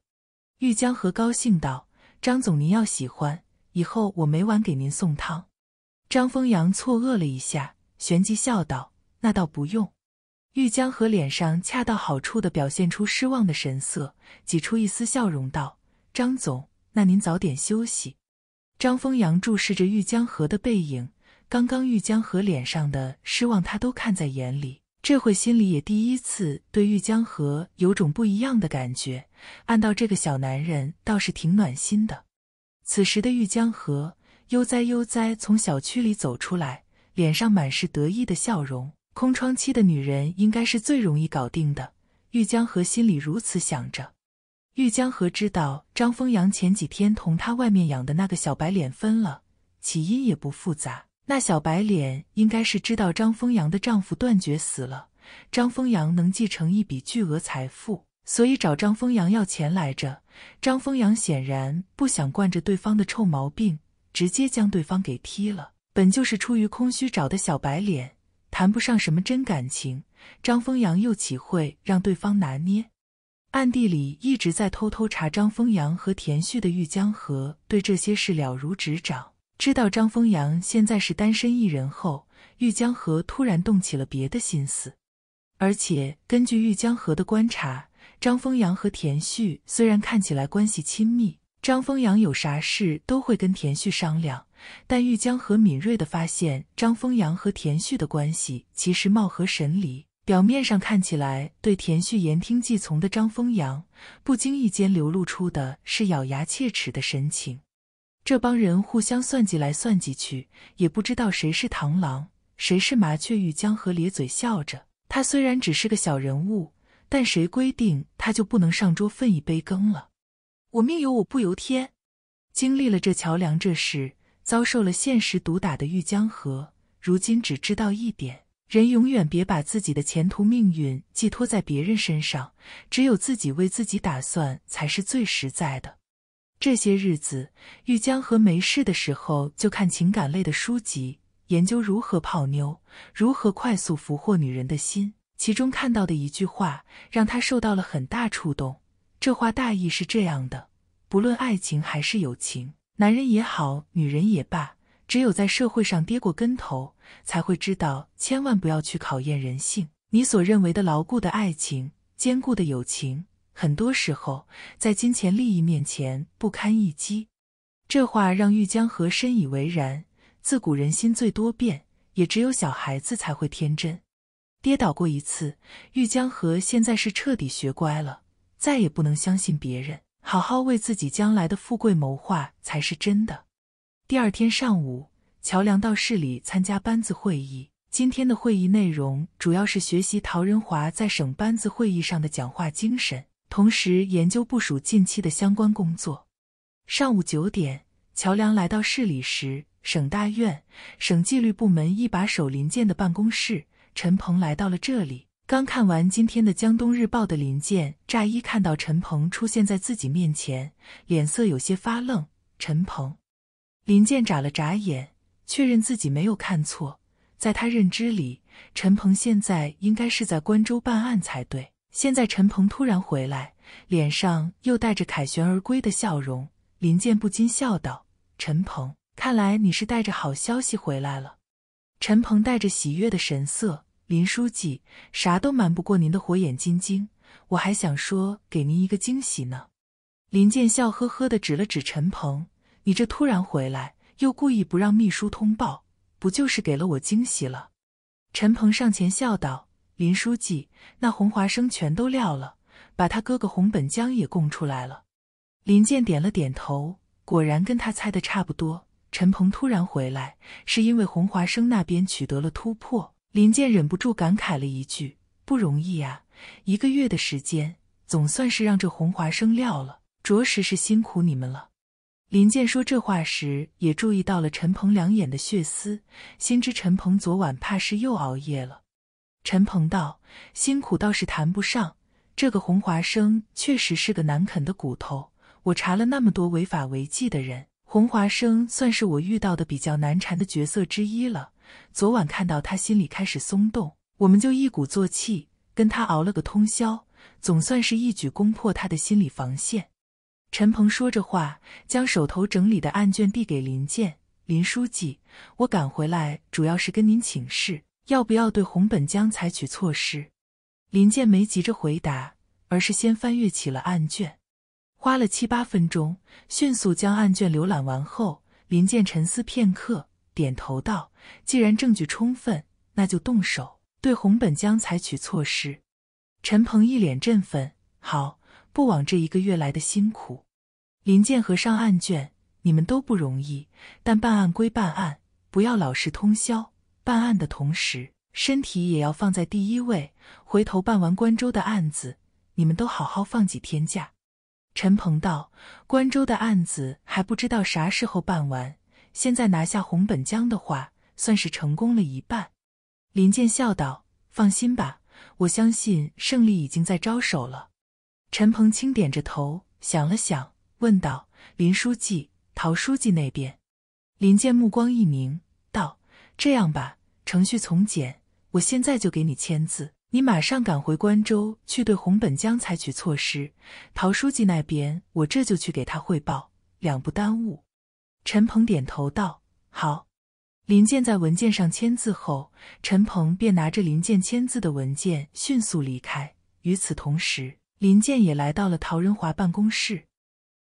玉江河高兴道：“张总，您要喜欢，以后我每晚给您送汤。”张丰阳错愕了一下，旋即笑道。那倒不用。玉江河脸上恰到好处的表现出失望的神色，挤出一丝笑容道：“张总，那您早点休息。”张丰阳注视着玉江河的背影，刚刚玉江河脸上的失望他都看在眼里，这会心里也第一次对玉江河有种不一样的感觉。按道这个小男人倒是挺暖心的。此时的玉江河悠哉悠哉从小区里走出来，脸上满是得意的笑容。空窗期的女人应该是最容易搞定的，玉江河心里如此想着。玉江河知道张丰阳前几天同他外面养的那个小白脸分了，起因也不复杂。那小白脸应该是知道张丰阳的丈夫断绝死了，张丰阳能继承一笔巨额财富，所以找张丰阳要钱来着。张丰阳显然不想惯着对方的臭毛病，直接将对方给踢了。本就是出于空虚找的小白脸。谈不上什么真感情，张丰阳又岂会让对方拿捏？暗地里一直在偷偷查张丰阳和田旭的玉江河，对这些事了如指掌。知道张丰阳现在是单身一人后，玉江河突然动起了别的心思。而且根据玉江河的观察，张丰阳和田旭虽然看起来关系亲密，张丰阳有啥事都会跟田旭商量。但玉江河敏锐地发现，张丰阳和田旭的关系其实貌合神离。表面上看起来对田旭言听计从的张丰阳，不经意间流露出的是咬牙切齿的神情。这帮人互相算计来算计去，也不知道谁是螳螂，谁是麻雀。玉江河咧嘴笑着，他虽然只是个小人物，但谁规定他就不能上桌分一杯羹了？我命由我不由天。经历了这桥梁这事。遭受了现实毒打的玉江河，如今只知道一点：人永远别把自己的前途命运寄托在别人身上，只有自己为自己打算才是最实在的。这些日子，玉江河没事的时候就看情感类的书籍，研究如何泡妞，如何快速俘获女人的心。其中看到的一句话让他受到了很大触动。这话大意是这样的：不论爱情还是友情。男人也好，女人也罢，只有在社会上跌过跟头，才会知道千万不要去考验人性。你所认为的牢固的爱情、坚固的友情，很多时候在金钱利益面前不堪一击。这话让玉江河深以为然。自古人心最多变，也只有小孩子才会天真。跌倒过一次，玉江河现在是彻底学乖了，再也不能相信别人。好好为自己将来的富贵谋划才是真的。第二天上午，乔梁到市里参加班子会议。今天的会议内容主要是学习陶仁华在省班子会议上的讲话精神，同时研究部署近期的相关工作。上午九点，乔梁来到市里时，省大院省纪律部门一把手林建的办公室，陈鹏来到了这里。刚看完今天的《江东日报》的林健，乍一看到陈鹏出现在自己面前，脸色有些发愣。陈鹏，林健眨了眨眼，确认自己没有看错。在他认知里，陈鹏现在应该是在关州办案才对。现在陈鹏突然回来，脸上又带着凯旋而归的笑容，林健不禁笑道：“陈鹏，看来你是带着好消息回来了。”陈鹏带着喜悦的神色。林书记，啥都瞒不过您的火眼金睛。我还想说给您一个惊喜呢。林健笑呵呵的指了指陈鹏：“你这突然回来，又故意不让秘书通报，不就是给了我惊喜了？”陈鹏上前笑道：“林书记，那洪华生全都撂了，把他哥哥洪本江也供出来了。”林健点了点头，果然跟他猜的差不多。陈鹏突然回来，是因为洪华生那边取得了突破。林健忍不住感慨了一句：“不容易啊，一个月的时间，总算是让这洪华生撂了，着实是辛苦你们了。”林健说这话时，也注意到了陈鹏两眼的血丝，心知陈鹏昨晚怕是又熬夜了。陈鹏道：“辛苦倒是谈不上，这个洪华生确实是个难啃的骨头。我查了那么多违法违纪的人，洪华生算是我遇到的比较难缠的角色之一了。”昨晚看到他，心里开始松动，我们就一鼓作气跟他熬了个通宵，总算是一举攻破他的心理防线。陈鹏说着话，将手头整理的案卷递给林健林书记，我赶回来主要是跟您请示，要不要对洪本江采取措施？林健没急着回答，而是先翻阅起了案卷。花了七八分钟，迅速将案卷浏览完后，林健沉思片刻。点头道：“既然证据充分，那就动手，对洪本江采取措施。”陈鹏一脸振奋：“好，不枉这一个月来的辛苦。”林健和上案卷，你们都不容易，但办案归办案，不要老是通宵。办案的同时，身体也要放在第一位。回头办完关州的案子，你们都好好放几天假。”陈鹏道：“关州的案子还不知道啥时候办完。”现在拿下洪本江的话，算是成功了一半。林健笑道：“放心吧，我相信胜利已经在招手了。”陈鹏清点着头，想了想，问道：“林书记，陶书记那边？”林健目光一凝，道：“这样吧，程序从简，我现在就给你签字，你马上赶回关州去对洪本江采取措施。陶书记那边，我这就去给他汇报，两不耽误。”陈鹏点头道：“好。”林健在文件上签字后，陈鹏便拿着林健签字的文件迅速离开。与此同时，林健也来到了陶仁华办公室。